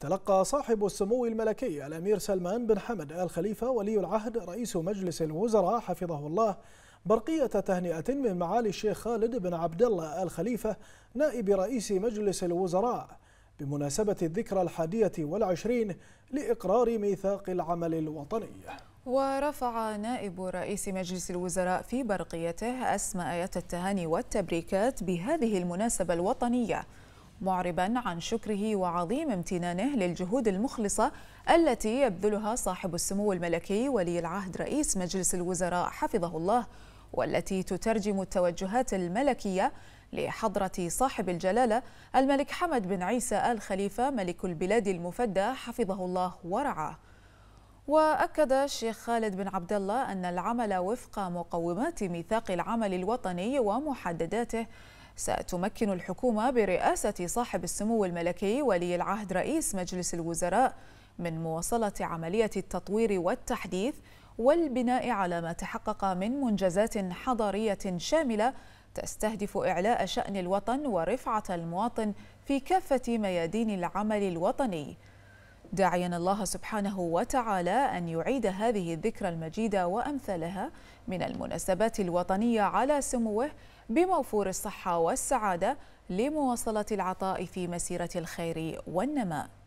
تلقى صاحب السمو الملكي الأمير سلمان بن حمد آل خليفة ولي العهد رئيس مجلس الوزراء حفظه الله برقية تهنئة من معالي الشيخ خالد بن عبد الله آل خليفة نائب رئيس مجلس الوزراء بمناسبة الذكرى الحادية والعشرين لإقرار ميثاق العمل الوطني ورفع نائب رئيس مجلس الوزراء في برقيته أسماء آيات التهاني والتبريكات بهذه المناسبة الوطنية معربا عن شكره وعظيم امتنانه للجهود المخلصة التي يبذلها صاحب السمو الملكي ولي العهد رئيس مجلس الوزراء حفظه الله والتي تترجم التوجهات الملكية لحضرة صاحب الجلالة الملك حمد بن عيسى آل خليفة ملك البلاد المفدى حفظه الله ورعاه وأكد الشيخ خالد بن عبد الله أن العمل وفق مقومات ميثاق العمل الوطني ومحدداته ستمكن الحكومة برئاسة صاحب السمو الملكي ولي العهد رئيس مجلس الوزراء من مواصلة عملية التطوير والتحديث والبناء على ما تحقق من منجزات حضارية شاملة تستهدف إعلاء شأن الوطن ورفعة المواطن في كافة ميادين العمل الوطني داعيا الله سبحانه وتعالى أن يعيد هذه الذكرى المجيدة وأمثالها من المناسبات الوطنية على سموه بموفور الصحة والسعادة لمواصلة العطاء في مسيرة الخير والنماء